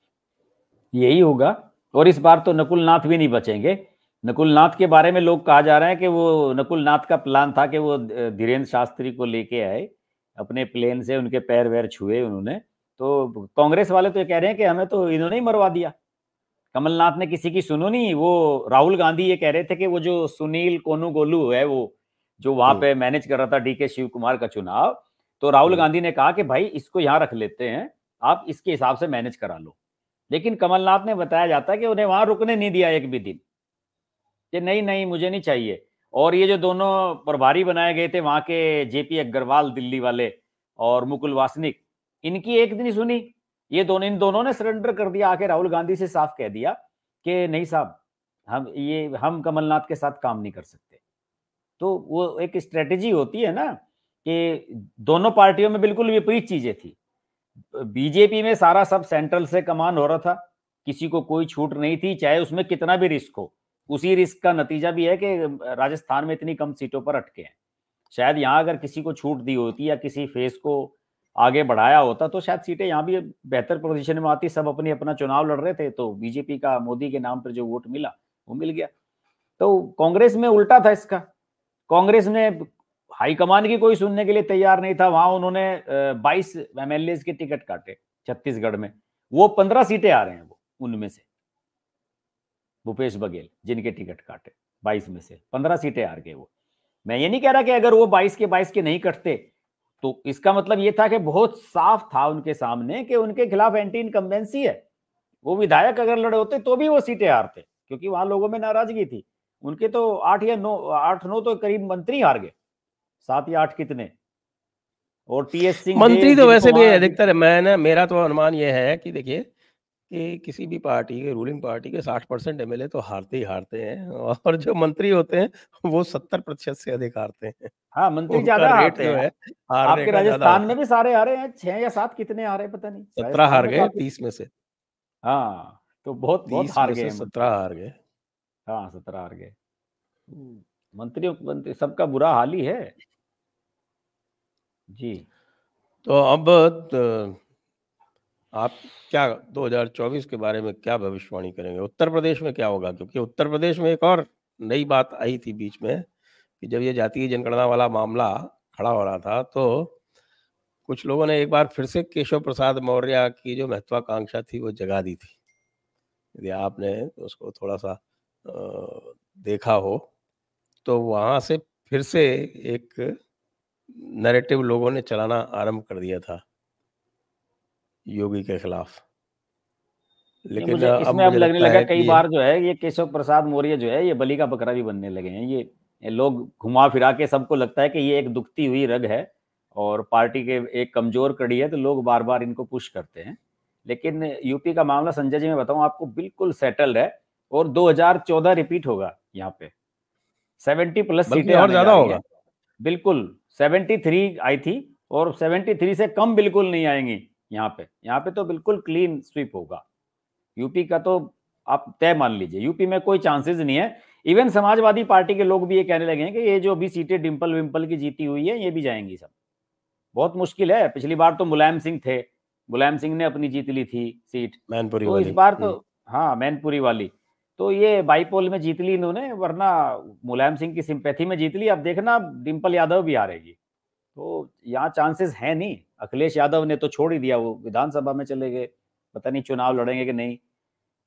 यही होगा और इस बार तो नकुलनाथ भी नहीं बचेंगे नकुलनाथ के बारे में लोग कहा जा रहे हैं कि वो नकुलनाथ का प्लान था कि वो धीरेन्द्र शास्त्री को लेके आए अपने प्लेन से उनके पैर वैर छुए उन्होंने तो कांग्रेस वाले तो ये कह रहे हैं कि हमें तो इन्होंने ही मरवा दिया कमलनाथ ने किसी की सुनो नहीं वो राहुल गांधी ये कह रहे थे कि वो जो सुनील कोनू गोलू है वो जो वहां हम्म। पे मैनेज कर रहा था डी के शिव कुमार का चुनाव तो राहुल हम्म। गांधी ने कहा कि भाई इसको यहाँ रख लेते हैं आप इसके हिसाब से मैनेज करा लो लेकिन कमलनाथ ने बताया जाता है कि उन्हें वहां रुकने नहीं दिया एक भी दिन कि नहीं नहीं मुझे नहीं चाहिए और ये जो दोनों प्रभारी बनाए गए थे वहां के जेपी अग्रवाल दिल्ली वाले और मुकुल वासनिक इनकी एक दिन सुनी ये दोनों इन दोनों ने सरेंडर कर दिया आके राहुल गांधी से साफ कह दिया कि नहीं साहब हम ये हम कमलनाथ के साथ काम नहीं कर सकते तो वो एक स्ट्रेटेजी होती है ना कि दोनों पार्टियों में बिल्कुल विपरीत चीजें थी बीजेपी में सारा सब सेंट्रल से कमान हो रहा था किसी को कोई छूट नहीं थी चाहे उसमें कितना भी रिस्क हो उसी रिस्क का नतीजा भी है कि राजस्थान में इतनी कम सीटों पर अटके हैं शायद यहाँ अगर किसी को छूट दी होती या किसी फेस को आगे बढ़ाया होता तो शायद सीटें यहाँ भी बेहतर पोजिशन में आती सब अपनी अपना चुनाव लड़ रहे थे तो बीजेपी का मोदी के नाम पर जो वोट मिला वो मिल गया तो कांग्रेस में उल्टा था इसका कांग्रेस ने हाईकमान की कोई सुनने के लिए तैयार नहीं था वहां उन्होंने 22 एमएलए के टिकट काटे छत्तीसगढ़ में वो 15 सीटें आ रहे हैं वो उनमें से भूपेश बघेल जिनके टिकट काटे 22 में से 15 सीटें आ गए वो मैं ये नहीं कह रहा कि अगर वो 22 के 22 के नहीं कटते तो इसका मतलब ये था कि बहुत साफ था उनके सामने कि उनके खिलाफ एंटी इनकम्बेंसी है वो विधायक अगर लड़े होते तो भी वो सीटें हारते क्योंकि वहां लोगों में नाराजगी थी उनके तो आठ या नौ आठ नौ तो करीब मंत्री हार गए सात या आठ कितने और टी एस सिंह मंत्री तो वैसे भी अधिकतर मैं ना मेरा तो अनुमान यह है कि देखिए कि किसी भी पार्टी के रूलिंग पार्टी के साठ परसेंट एम तो हारते ही हारते हैं <laughs> और जो मंत्री होते हैं वो सत्तर प्रतिशत से अधिक हारते हैं हाँ मंत्री ज्यादा हारते हैं है, आपके राजस्थान में भी सारे हारे हैं छह या सात कितने हारे पता नहीं सत्रह हार गए तीस में से हाँ तो बहुत बहुत हार गए सत्रह हार गए हाँ सत्रह हार गए मंत्रियों मंत्री सबका बुरा हाल ही है जी तो अब तो, आप क्या 2024 के बारे में क्या भविष्यवाणी करेंगे उत्तर प्रदेश में क्या होगा क्योंकि उत्तर प्रदेश में एक और नई बात आई थी बीच में कि जब ये जातीय जनगणना वाला मामला खड़ा हो रहा था तो कुछ लोगों ने एक बार फिर से केशव प्रसाद मौर्य की जो महत्वाकांक्षा थी वो जगा दी थी यदि आपने उसको थोड़ा सा देखा हो तो वहाँ से फिर से एक नैरेटिव लोगों ने चलाना आरंभ कर दिया था योगी के खिलाफ लेकिन मुझे, अब लगने लगा कई बार जो है ये केशव प्रसाद मौर्य जो है ये बलि का बकरा भी बनने लगे हैं ये, लोग घुमा फिरा के सबको लगता है कि ये एक दुखती हुई रग है और पार्टी के एक कमजोर कड़ी है तो लोग बार बार इनको पुश करते हैं लेकिन यूपी का मामला संजय जी मैं बताऊं आपको बिल्कुल सेटल है और 2014 रिपीट होगा यहाँ पे 70 प्लस सीटें और ज्यादा होगा बिल्कुल 73 आई थी और 73 से कम बिल्कुल नहीं आएंगी यहाँ पे यहाँ पे तो बिल्कुल क्लीन स्वीप होगा यूपी का तो आप तय मान लीजिए यूपी में कोई चांसेस नहीं है इवन समाजवादी पार्टी के लोग भी ये कहने लगे हैं कि ये जो अभी सीटें डिम्पल विम्पल की जीती हुई है ये भी जाएंगी सब बहुत मुश्किल है पिछली बार तो मुलायम सिंह थे मुलायम सिंह ने अपनी जीत ली थी सीट मैनपुरी तो इस बार तो हम्म। हाँ मैनपुरी वाली तो ये बाईपोल में जीत ली इन्होंने वरना मुलायम सिंह की सिंपैथी में जीत ली अब देखना डिम्पल यादव भी आ रहेगी तो यहाँ चांसेस है नहीं अखिलेश यादव ने तो छोड़ ही दिया वो विधानसभा में चले गए पता नहीं चुनाव लड़ेंगे कि नहीं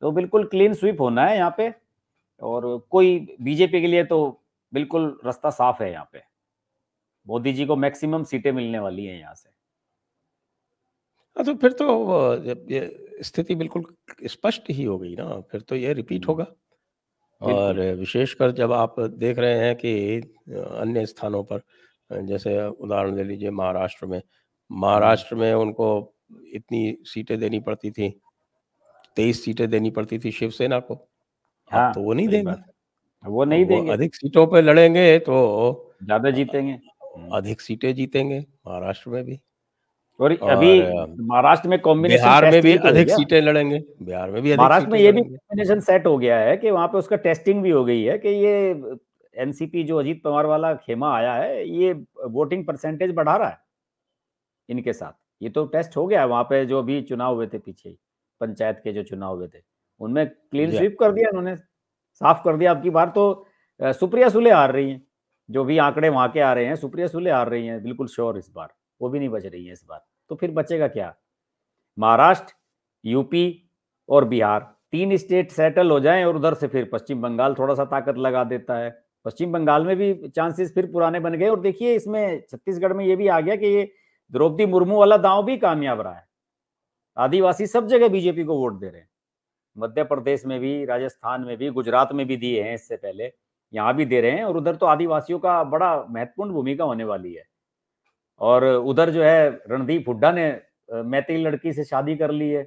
तो बिल्कुल क्लीन स्वीप होना है यहाँ पे और कोई बीजेपी के लिए तो बिल्कुल रास्ता साफ है यहाँ पे मोदी जी को मैक्सिमम सीटें मिलने वाली हैं यहाँ से हाँ तो फिर तो ये स्थिति बिल्कुल स्पष्ट ही हो गई ना फिर तो ये रिपीट हम्म। होगा और विशेषकर जब आप देख रहे हैं कि अन्य स्थानों पर जैसे उदाहरण ले लीजिए महाराष्ट्र में महाराष्ट्र में उनको इतनी सीटें देनी पड़ती थी तेईस सीटें देनी पड़ती थी शिवसेना को हाँ, तो वो नहीं देंगे वो नहीं वो देंगे अधिक सीटों पर लड़ेंगे तो ज्यादा जीतेंगे अधिक सीटें जीतेंगे महाराष्ट्र में भी और, और अभी महाराष्ट्र में कॉम्बिनेशन बिहार में भी अधिक सीटें लड़ेंगे बिहार में भी महाराष्ट्र में ये भी कॉम्बिनेशन सेट हो गया है कि वहां पे उसका टेस्टिंग भी हो गई है कि ये एनसीपी जो अजीत पवार वाला खेमा आया है ये वोटिंग परसेंटेज बढ़ा रहा है इनके साथ ये तो टेस्ट हो गया वहां पे जो भी चुनाव हुए थे पीछे पंचायत के जो चुनाव हुए थे उनमें क्लीन स्वीप कर दिया उन्होंने साफ कर दिया आपकी बार तो सुप्रिया सुले हार रही हैं जो भी आंकड़े वहां के आ रहे हैं सुप्रिया सुले हार रही हैं बिल्कुल श्योर इस बार वो भी नहीं बच रही है इस बार तो फिर बचेगा क्या महाराष्ट्र यूपी और बिहार तीन स्टेट सेटल हो जाएं और उधर से फिर पश्चिम बंगाल थोड़ा सा ताकत लगा देता है पश्चिम बंगाल में भी चांसेस फिर पुराने बन गए और देखिए इसमें छत्तीसगढ़ में ये भी आ गया कि ये द्रौपदी मुर्मू वाला दांव भी कामयाब रहा है आदिवासी सब जगह बीजेपी को वोट दे रहे हैं मध्य प्रदेश में भी राजस्थान में भी गुजरात में भी दिए हैं इससे पहले यहाँ भी दे रहे हैं और उधर तो आदिवासियों का बड़ा महत्वपूर्ण भूमिका होने वाली है और उधर जो है रणदीप हुड्डा ने मैथिली लड़की से शादी कर ली है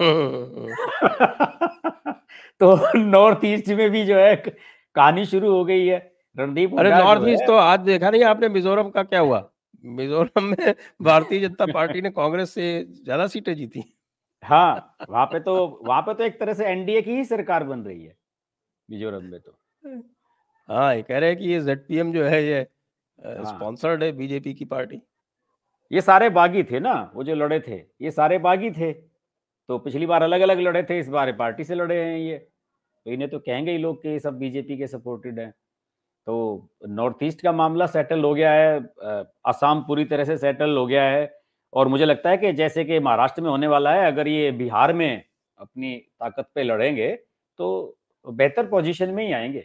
हम्म, हम्म, हम्म, <laughs> तो नॉर्थ ईस्ट में भी जो है कहानी शुरू हो गई है रणदीप अरे नॉर्थ ईस्ट तो आज देखा नहीं आपने मिजोरम का क्या हुआ मिजोरम में भारतीय जनता <laughs> पार्टी ने कांग्रेस से ज्यादा सीटें जीती हाँ वहां पे तो वहां पे तो एक तरह से एनडीए की ही सरकार बन रही है मिजोरम में तो हाँ ये कह रहे हैं कि ये जेडपीएम जो है ये हाँ। स्पॉन्सर्ड है बीजेपी की पार्टी ये सारे बागी थे ना वो जो लड़े थे ये सारे बागी थे तो पिछली बार अलग अलग लड़े थे इस बार पार्टी से लड़े हैं ये तो इन्हें तो कहेंगे ही लोग कि सब बीजेपी के सपोर्टेड हैं तो नॉर्थ ईस्ट का मामला सेटल हो गया है असम पूरी तरह से सेटल हो गया है और मुझे लगता है कि जैसे कि महाराष्ट्र में होने वाला है अगर ये बिहार में अपनी ताकत पे लड़ेंगे तो बेहतर पोजीशन में ही आएंगे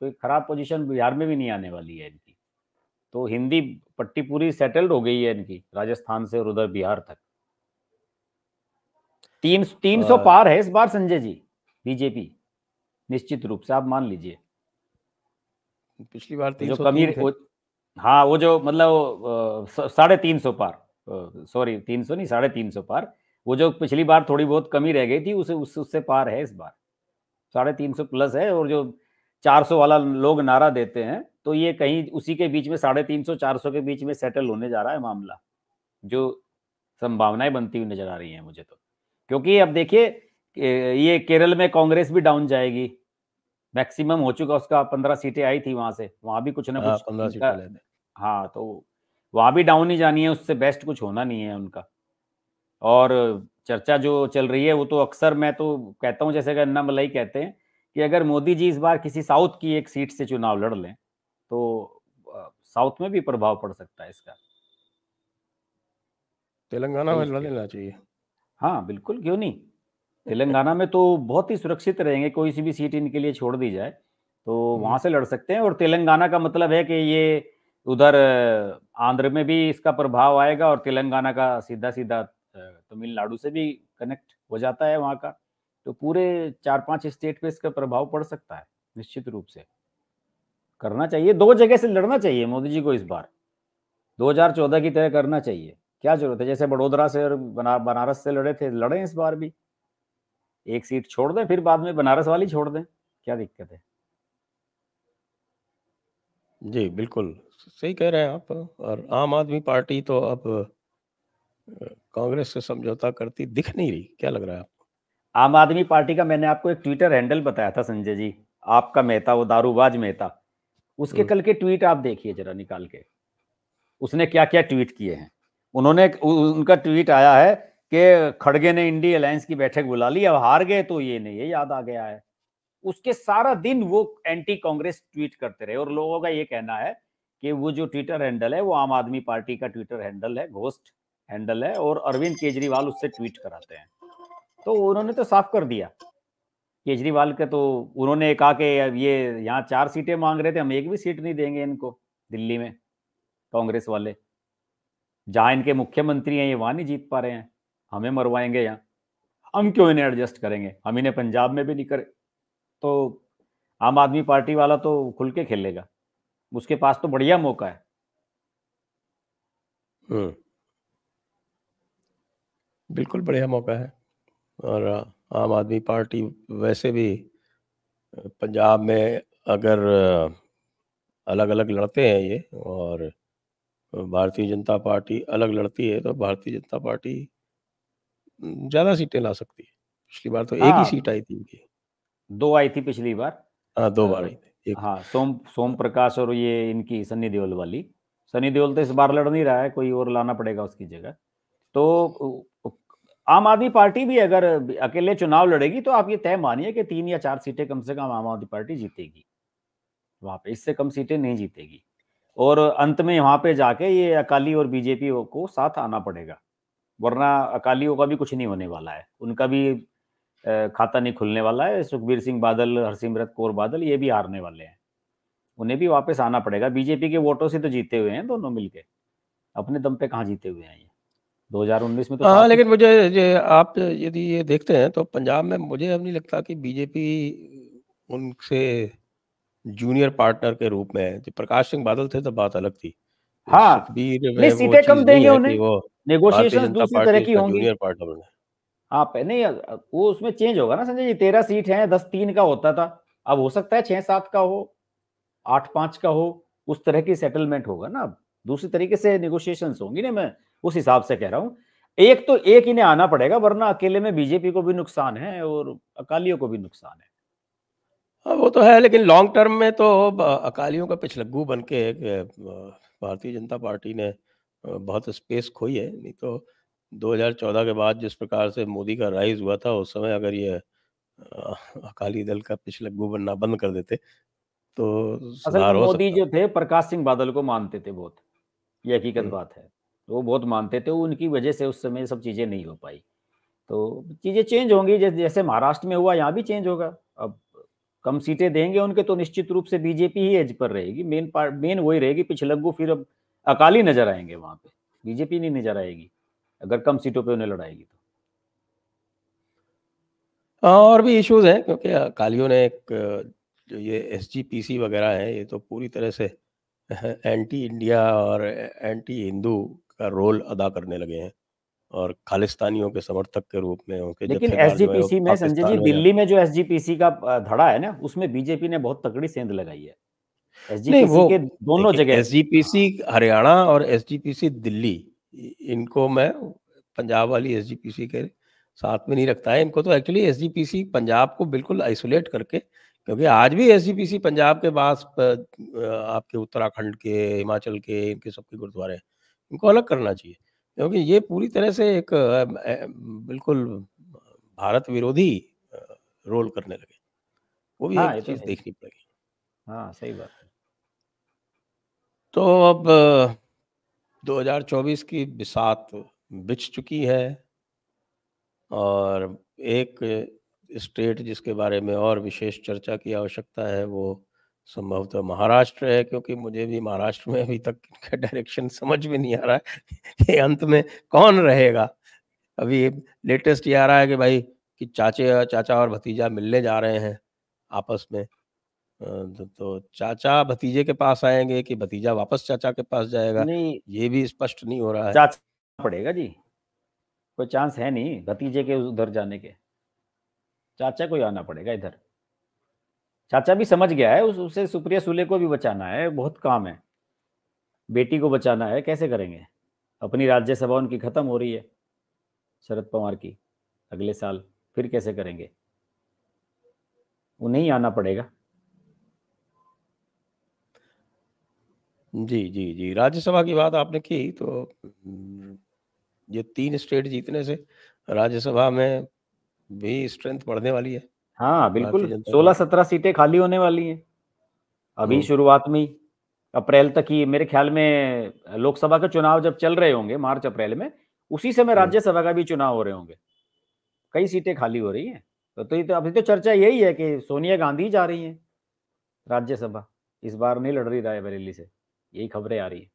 कोई खराब पोजीशन बिहार में भी नहीं आने वाली है इनकी तो हिंदी पट्टी पूरी सेटल्ड हो गई है इनकी राजस्थान से और उधर बिहार तक तीन तीन सौ पार है इस बार संजय जी बीजेपी निश्चित रूप से आप मान लीजिए पिछली बार जो कमी हाँ वो जो मतलब साढ़े तीन सौ पार सॉरी तीन सौ नहीं साढ़े तीन सौ पार वो जो पिछली बार थोड़ी बहुत कमी रह गई थी उसे उस, उससे पार है इस बार साढ़े तीन सौ प्लस है और जो चार सौ वाला लोग नारा देते हैं तो ये कहीं उसी के बीच में साढ़े तीन सौ चार सौ के बीच में सेटल होने जा रहा है मामला जो संभावनाएं बनती हुई नजर आ रही है मुझे तो क्योंकि अब देखिए ये केरल में कांग्रेस भी डाउन जाएगी मैक्सिमम हो चुका उसका पंद्रह सीटें आई थी वहां से वहां भी कुछ ना हाँ, कुछ हाँ तो वहां भी डाउन ही जानी है उससे बेस्ट कुछ होना नहीं है उनका और चर्चा जो चल रही है वो तो अक्सर मैं तो कहता हूँ जैसे अन्ना मलाई कहते हैं कि अगर मोदी जी इस बार किसी साउथ की एक सीट से चुनाव लड़ लें तो साउथ में भी प्रभाव पड़ सकता है इसका तेलंगाना तो में लड़ लेना चाहिए हाँ बिल्कुल क्यों नहीं तेलंगाना में तो बहुत ही सुरक्षित रहेंगे कोई सी भी सीट इनके लिए छोड़ दी जाए तो हम्म। वहां से लड़ सकते हैं और तेलंगाना का मतलब है कि ये उधर आंध्र में भी इसका प्रभाव आएगा और तेलंगाना का सीधा सीधा तमिलनाडु से भी कनेक्ट हो जाता है वहाँ का तो पूरे चार पांच स्टेट पे इसका प्रभाव पड़ सकता है निश्चित रूप से करना चाहिए दो जगह से लड़ना चाहिए मोदी जी को इस बार 2014 की तरह करना चाहिए क्या जरूरत है जैसे बड़ोदरा से और बना, बनारस से लड़े थे लड़े इस बार भी एक सीट छोड़ दें फिर बाद में बनारस वाली छोड़ दें क्या दिक्कत है जी बिल्कुल सही कह रहे हैं आप और आम आदमी पार्टी तो अब कांग्रेस से समझौता करती दिख नहीं रही क्या लग रहा है आपको आम आदमी पार्टी का मैंने आपको एक ट्विटर हैंडल बताया था संजय जी आपका मेहता वो दारूबाज मेहता उसके हम्म। कल के ट्वीट आप देखिए जरा निकाल के उसने क्या क्या ट्वीट किए हैं उन्होंने उनका ट्वीट आया है कि खड़गे ने इंडी अलायंस की बैठक बुला ली अब हार गए तो ये नहीं ये याद आ गया है उसके सारा दिन वो एंटी कांग्रेस ट्वीट करते रहे और लोगों का ये कहना है कि वो जो ट्विटर हैंडल है वो आम आदमी पार्टी का ट्विटर हैंडल है घोस्ट हैंडल है और अरविंद केजरीवाल उससे ट्वीट कराते हैं तो उन्होंने तो साफ कर दिया केजरीवाल के तो उन्होंने कहा कि ये यहाँ चार सीटें मांग रहे थे हम एक भी सीट नहीं देंगे इनको दिल्ली में कांग्रेस वाले जहाँ इनके मुख्यमंत्री हैं ये वहां नहीं जीत पा रहे हैं हमें मरवाएंगे यहाँ हम क्यों इन्हें एडजस्ट करेंगे हम इन्हें पंजाब में भी नहीं करें तो आम आदमी पार्टी वाला तो खुल के खेलेगा उसके पास तो बढ़िया मौका है हम्म। बिल्कुल बढ़िया मौका है और आम आदमी पार्टी वैसे भी पंजाब में अगर अलग अलग लड़ते हैं ये और भारतीय जनता पार्टी अलग लड़ती है तो भारतीय जनता पार्टी ज्यादा सीटें ला सकती है पिछली बार तो एक ही हाँ। सीट आई थी इनकी दो आई थी पिछली बार हाँ दो बार आई थी हाँ सोम सोम प्रकाश और ये इनकी सन्नी देओल वाली सनी देओल तो इस बार लड़ नहीं रहा है कोई और लाना पड़ेगा उसकी जगह तो आम आदमी पार्टी भी अगर अकेले चुनाव लड़ेगी तो आप ये तय मानिए कि तीन या चार सीटें कम से कम आम आदमी पार्टी जीतेगी वहां पे इससे कम सीटें नहीं जीतेगी और अंत में वहां पे जाके ये अकाली और बीजेपी को साथ आना पड़ेगा वरना अकालियों का भी कुछ नहीं होने वाला है उनका भी खाता नहीं खुलने वाला है सुखबीर सिंह बादल हरसिमरत कौर बादल ये भी हारने वाले हैं उन्हें भी वापस आना पड़ेगा बीजेपी के वोटों से तो जीते हुए हैं दोनों मिलके अपने दम पे कहाँ जीते हुए हैं ये 2019 में तो हाँ लेकिन मुझे ये आप यदि ये देखते हैं तो पंजाब में मुझे अब नहीं लगता कि बीजेपी उनसे जूनियर पार्टनर के रूप में प्रकाश सिंह बादल थे तो बात अलग थी हाँ सीटें कम देंगे उन्हें नेगोशिएशन दूसरी तरह की होंगी हाँ नहीं वो उसमें चेंज होगा ना संजय जी तेरह सीट है दस तीन का होता था अब हो सकता है छह सात का हो आठ पांच का हो उस तरह की सेटलमेंट होगा ना दूसरी तरीके से नेगोशिएशन होंगी ना मैं उस हिसाब से कह रहा हूँ एक तो एक इन्हें आना पड़ेगा वरना अकेले में बीजेपी को भी नुकसान है और अकालियों को भी नुकसान है हाँ, वो तो है लेकिन लॉन्ग टर्म में तो अकालियों का पिछलग्गू बन के भारतीय जनता पार्टी ने बहुत स्पेस खोई है नहीं तो 2014 के बाद जिस प्रकार से मोदी का राइज हुआ था उस समय अगर ये अकाली दल का पिछलग्गू बनना बंद कर देते तो मोदी जो थे प्रकाश सिंह बादल को मानते थे बहुत ये हकीकत हम्म। बात है वो बहुत मानते थे उनकी वजह से उस समय सब चीज़ें नहीं हो पाई तो चीज़ें चेंज होंगी जैसे महाराष्ट्र में हुआ यहाँ भी चेंज होगा अब कम सीटें देंगे उनके तो निश्चित रूप से बीजेपी ही एज पर रहेगी मेन मेन वही रहेगी पिछलग्गू फिर अब अकाली नजर आएंगे वहां पे बीजेपी नहीं नजर आएगी अगर कम सीटों पे उन्हें लड़ाएगी तो हाँ, और भी इश्यूज हैं क्योंकि अकालियों ने एक जो ये एस वगैरह है ये तो पूरी तरह से एंटी <laughs> इंडिया और एंटी हिंदू का रोल अदा करने लगे हैं और खालिस्तानियों के समर्थक के रूप में उनके लेकिन एस में संजय जी दिल्ली में जो एस का धड़ा है ना उसमें बीजेपी ने बहुत तकड़ी सेंध लगाई है वो के दोनों जगह सी हरियाणा और S G P C Delhi इनको मैं पंजाब वाली एस जी पी सी के साथ में नहीं रखता है इनको तो actually S G P C Punjab को बिल्कुल आइसोलेट करके क्योंकि आज भी S G P C Punjab के पास आपके उत्तराखंड के हिमाचल के इनके सबके गुरुद्वारे हैं इनको अलग करना चाहिए क्योंकि ये पूरी तरह से एक बिल्कुल भारत विरोधी रोल करने लगे वो भी हाँ, एक तो चीज देखनी पड़ेगी हाँ सही बात तो अब 2024 की बिसात बिछ चुकी है और एक स्टेट जिसके बारे में और विशेष चर्चा की आवश्यकता है वो संभवतः महाराष्ट्र है क्योंकि मुझे भी महाराष्ट्र में अभी तक इनका डायरेक्शन समझ में नहीं आ रहा है कि अंत में कौन रहेगा अभी लेटेस्ट ये आ रहा है कि भाई कि चाचे चाचा और भतीजा मिलने जा रहे हैं आपस में तो चाचा भतीजे के पास आएंगे कि भतीजा वापस चाचा के पास जाएगा नहीं ये भी स्पष्ट नहीं हो रहा है चाचा पड़ेगा जी कोई चांस है नहीं भतीजे के उधर जाने के चाचा को ही आना पड़ेगा इधर चाचा भी समझ गया है उस, उसे सुप्रिया सुले को भी बचाना है बहुत काम है बेटी को बचाना है कैसे करेंगे अपनी राज्यसभा उनकी खत्म हो रही है शरद पवार की अगले साल फिर कैसे करेंगे उन्हें ही आना पड़ेगा जी, जी, जी। राज्यसभा की बात आपने की तो ये तीन स्टेट जीतने से राज्यसभा में भी स्ट्रेंथ बढ़ने वाली है, हाँ, बिल्कुल सोलह सत्रह सीटें खाली होने वाली हैं। अभी हम्म। शुरुआत में ही, अप्रैल तक ही मेरे ख्याल में लोकसभा के चुनाव जब चल रहे होंगे मार्च-अप्रैल में, उसी समय हम्म। राज्यसभा का भी चुनाव हो रहे होंगे। कई सीटें खाली हो रही हैं। तो तो तो अभी तो चर्चा यही है कि सोनिया गांधी जा रही हैं राज्यसभा, इस बार नहीं लड़ रही रायबरेली से। यही खबरें आ रही है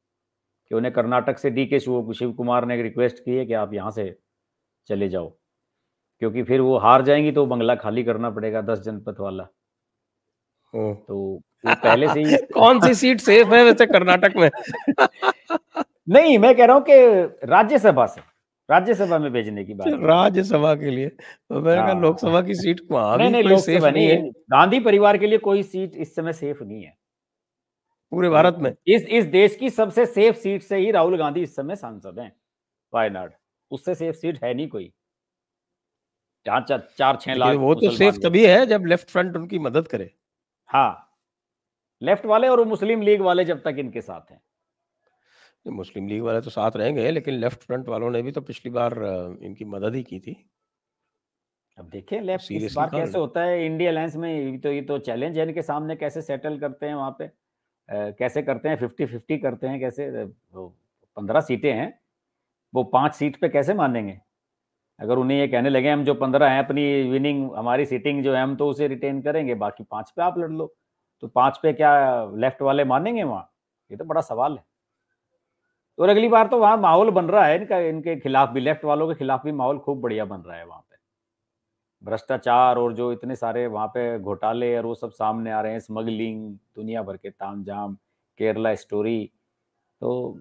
कि उन्हें कर्नाटक से डी के शिव कुमार ने रिक्वेस्ट की है कि आप यहाँ से चले जाओ क्योंकि फिर वो हार जाएंगी तो बंगला खाली करना पड़ेगा दस जनपद वाला तो पहले से ही <laughs> कौन सी सीट सेफ है वैसे कर्नाटक में <laughs> नहीं मैं कह रहा हूँ कि राज्यसभा से राज्यसभा में भेजने की बात अच्छा, राज्यसभा के लिए तो हाँ। लोकसभा की सीट को नहीं, नहीं, लोकसभा नहीं है गांधी परिवार के लिए कोई सीट इस समय सेफ नहीं है पूरे भारत में इस इस देश की सबसे सेफ सीट से ही राहुल गांधी इस समय सांसद हैं वायनाड उससे सेफ सीट है नहीं कोई चार चार चार छह लाख वो तो सेफ तभी है जब लेफ्ट फ्रंट उनकी मदद करे हाँ लेफ्ट वाले और मुस्लिम लीग वाले जब तक इनके साथ हैं मुस्लिम लीग वाले तो साथ रहेंगे लेकिन लेफ्ट फ्रंट वालों ने भी तो पिछली बार इनकी मदद ही की थी अब देखिए लेफ्ट इस बार कैसे होता है इंडिया अलायंस में तो ये तो चैलेंज है इनके सामने कैसे सेटल करते हैं वहां पे कैसे करते हैं फिफ्टी फिफ्टी करते हैं कैसे पंद्रह सीटें हैं वो पांच सीट पे कैसे मानेंगे अगर उन्हें ये कहने लगे हम जो पंद्रह हैं अपनी विनिंग हमारी सीटिंग जो है हम तो उसे रिटेन करेंगे बाकी पांच पे आप लड़ लो तो पांच पे क्या लेफ्ट वाले मानेंगे वहाँ ये तो बड़ा सवाल है और अगली बार तो वहाँ माहौल बन रहा है इनका इनके खिलाफ भी लेफ्ट वालों के खिलाफ भी माहौल खूब बढ़िया बन रहा है वहाँ भ्रष्टाचार और जो इतने सारे वहाँ पे घोटाले और वो सब सामने आ रहे हैं स्मगलिंग दुनिया भर के ताम जाम केरला स्टोरी तो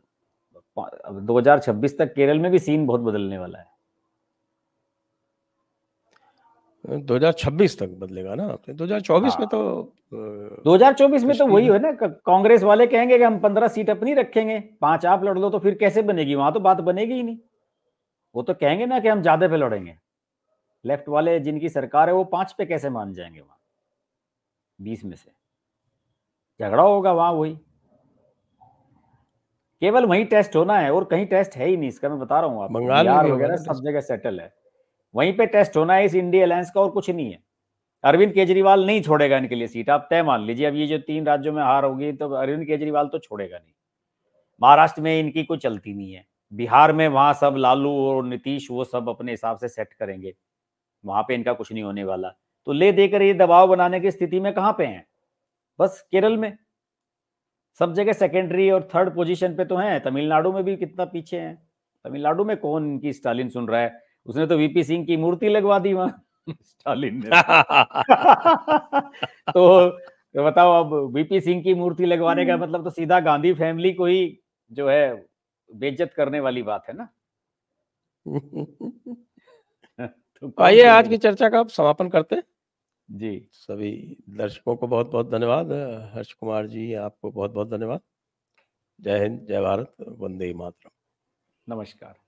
2026 तक केरल में भी सीन बहुत बदलने वाला है 2026 तक बदलेगा ना आपने 2024 हाँ। तो, में तो 2024 में तो वही है ना कांग्रेस वाले कहेंगे कि हम 15 सीट अपनी रखेंगे पांच आप लड़ लो तो फिर कैसे बनेगी वहां तो बात बनेगी ही नहीं वो तो कहेंगे ना कि हम ज्यादा पे लड़ेंगे लेफ्ट वाले जिनकी सरकार है वो पांच पे कैसे मान जाएंगे वहां बीस में से झगड़ा होगा वहां वही केवल वही टेस्ट होना है और कहीं टेस्ट है ही नहीं इसका मैं बता रहा हूँ बंगाल वगैरह सब जगह सेटल है वहीं पे टेस्ट होना है इस इंडिया अलायंस का और कुछ नहीं है अरविंद केजरीवाल नहीं छोड़ेगा इनके लिए सीट आप तय मान लीजिए अब ये जो तीन राज्यों में हार होगी तो अरविंद केजरीवाल तो छोड़ेगा नहीं महाराष्ट्र में इनकी कोई चलती नहीं है बिहार में वहां सब लालू और नीतीश वो सब अपने हिसाब से सेट करेंगे वहां पे इनका कुछ नहीं होने वाला तो ले देकर ये दबाव बनाने की स्थिति में कहां पे हैं बस केरल में सब जगह सेकेंडरी और थर्ड पोजीशन पे तो हैं तमिलनाडु में भी कितना पीछे हैं तमिलनाडु में कौन इनकी स्टालिन सुन रहा है उसने तो वीपी सिंह की मूर्ति लगवा दी वहां <laughs> स्टालिन ने <laughs> तो, तो बताओ अब वीपी सिंह की मूर्ति लगवाने का हम्म। मतलब तो सीधा गांधी फैमिली को ही जो है बेज्जत करने वाली बात है ना <laughs> <laughs> तो आइए आज की चर्चा का आप समापन करते हैं जी सभी दर्शकों को बहुत बहुत धन्यवाद हर्ष कुमार जी आपको बहुत बहुत धन्यवाद जय हिंद जय भारत वंदे मातरम नमस्कार